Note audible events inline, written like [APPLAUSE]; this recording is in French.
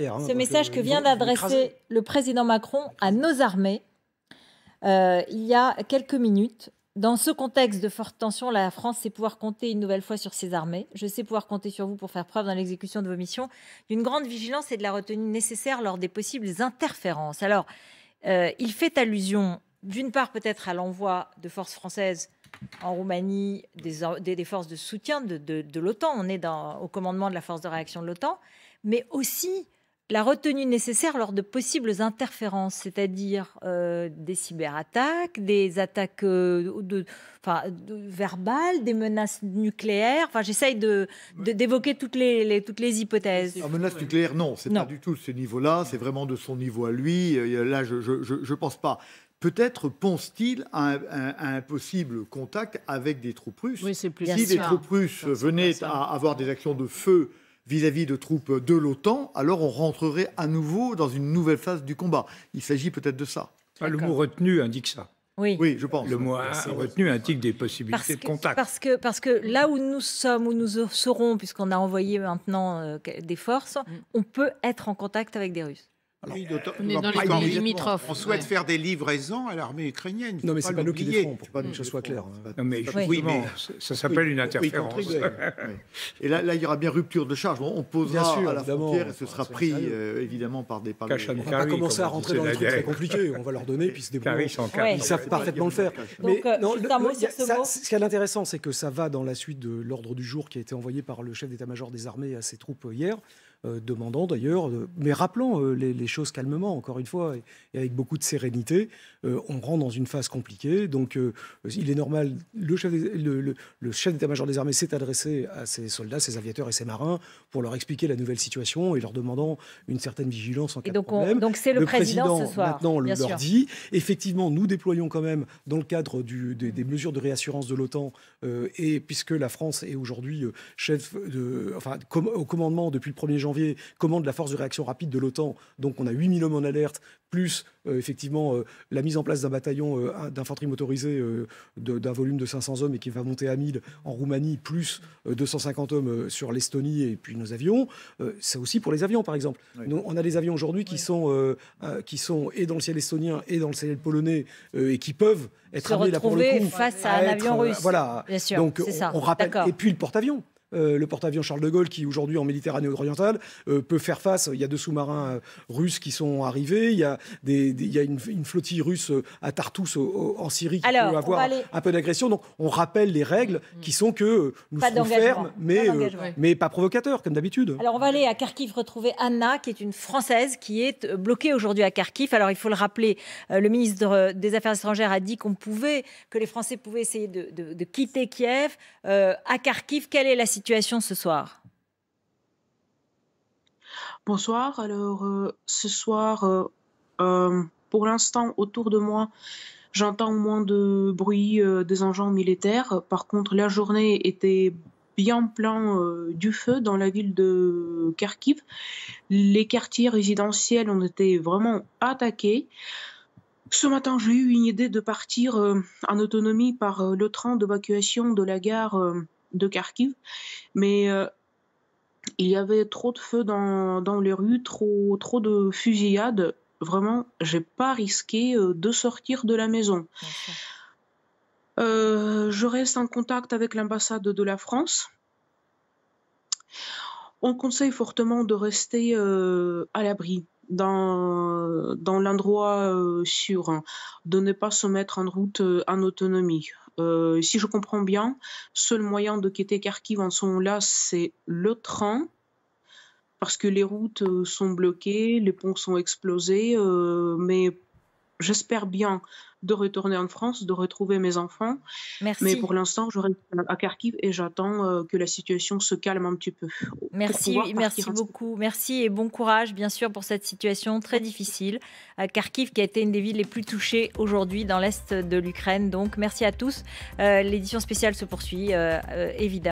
Hein, ce message que euh, vient d'adresser le président Macron à nos armées euh, il y a quelques minutes. Dans ce contexte de forte tension, la France sait pouvoir compter une nouvelle fois sur ses armées. Je sais pouvoir compter sur vous pour faire preuve dans l'exécution de vos missions d'une grande vigilance et de la retenue nécessaire lors des possibles interférences. Alors, euh, il fait allusion, d'une part peut-être à l'envoi de forces françaises en Roumanie, des, des, forces de soutien de, l'OTAN. On est dans, au commandement de la force de réaction de l'OTAN, mais aussi la retenue nécessaire lors de possibles interférences, c'est-à-dire euh, des cyberattaques, des attaques euh, enfin, verbales, des menaces nucléaires. Enfin, j'essaye d'évoquer toutes les, hypothèses. Ah, menace nucléaire, non, c'est pas du tout ce niveau-là. C'est vraiment de son niveau à lui. Euh, là, je ne pense pas. Peut-être pense-t-il à, un possible contact avec des troupes russes. si des troupes russes venaient à avoir des actions de feu vis-à-vis de troupes de l'OTAN, alors on rentrerait à nouveau dans une nouvelle phase du combat. Il s'agit peut-être de ça. Ah, le mot retenu indique ça. Oui. oui. je pense. Le mot retenu indique des possibilités de contact. Parce que, là où nous sommes, où nous serons, puisqu'on a envoyé maintenant euh, des forces, mm. on peut être en contact avec des Russes. Euh, on, souhaite faire des livraisons à l'armée ukrainienne. Non, mais c'est pas, pas nous qui pour pas que ce soit clair. Non, mais oui, mais ça s'appelle une interférence. [LAUGHS] et là, il y aura bien rupture de charge. On, posera bien sûr, à la frontière et ce sera ah, pris euh, évidemment par des par On va commencer à rentrer dans des trucs très compliqués. On va leur donner puis se débrouiller. Ils savent parfaitement le faire. Euh, ce qui est intéressant, c'est que ça va dans la suite de l'ordre du jour qui a été envoyé par le chef d'état-major des armées à ses troupes hier. Euh, demandant d'ailleurs, euh, mais rappelant euh, les, choses calmement, encore une fois, et, avec beaucoup de sérénité. on rentre dans une phase compliquée, donc il est normal, le chef, le, d'état-major des armées s'est adressé à ses soldats, ses aviateurs et ses marins pour leur expliquer la nouvelle situation et leur demandant une certaine vigilance en cas donc de problème. donc c'est le, président, ce soir, maintenant le, leur dit. Effectivement, nous déployons quand même dans le cadre du, des, mesures de réassurance de l'OTAN et puisque la France est aujourd'hui chef de, enfin, au commandement depuis le 1er janvier commande la force de réaction rapide de l'OTAN. Donc on a 8000 hommes en alerte, plus euh, effectivement euh, la mise en place d'un bataillon euh, d'infanterie motorisée d'un volume de 500 hommes et qui va monter à 1000 en Roumanie, plus 250 hommes sur l'Estonie et puis nos avions. c'est aussi pour les avions, par exemple. on a des avions aujourd'hui qui, sont qui sont et dans le ciel estonien et dans le ciel polonais et qui peuvent être amenés face à, l'avion russe. Voilà. Donc on, Et puis le porte-avions. Euh, le porte-avions Charles de Gaulle, qui aujourd'hui en Méditerranée orientale euh, peut faire face. Il y a deux sous-marins euh, russes qui sont arrivés. Il y a, des, une, flottille russe à Tartous en Syrie qui peut avoir un peu d'agression. Donc on rappelle les règles mm. qui sont que nous pas fermes, mais, pas provocateurs, comme d'habitude. Alors on va aller à Kharkiv retrouver Anna, qui est une Française qui est bloquée aujourd'hui à Kharkiv. Alors il faut le rappeler, le ministre des Affaires étrangères a dit qu'on pouvait, que les Français pouvaient essayer de, de quitter Kiev. à Kharkiv, quelle est la ce soir Bonsoir. Alors, euh, ce soir, euh, euh, pour l'instant, autour de moi, j'entends moins de bruit des engins militaires. Par contre, la journée était bien plein du feu dans la ville de Kharkiv. Les quartiers résidentiels ont été vraiment attaqués. Ce matin, j'ai eu une idée de partir en autonomie par le train d'évacuation de la gare de Kharkiv. Mais euh, il y avait trop de feux dans, les rues, trop, trop de fusillades. Vraiment, j'ai pas risqué euh, de sortir de la maison. Euh, je reste en contact avec l'ambassade de la France. On conseille fortement de rester à l'abri dans, dans l'endroit sûr, hein, de ne pas se mettre en route en autonomie. Euh, si je comprends bien, seul moyen de quitter Kharkiv en ce moment-là, c'est le train, parce que les routes euh, sont bloquées, les ponts sont explosés, euh, mais j'espère bien de retourner en France, de retrouver mes enfants. Merci. Mais pour l'instant, je reste à Kharkiv et j'attends euh, que la situation se calme un petit peu. Merci, merci beaucoup. Merci et bon courage, bien sûr, pour cette situation très difficile. À Kharkiv, qui a été une des villes les plus touchées aujourd'hui dans l'est de l'Ukraine. Donc, merci à tous. Euh, l'édition spéciale se poursuit, euh, évidemment.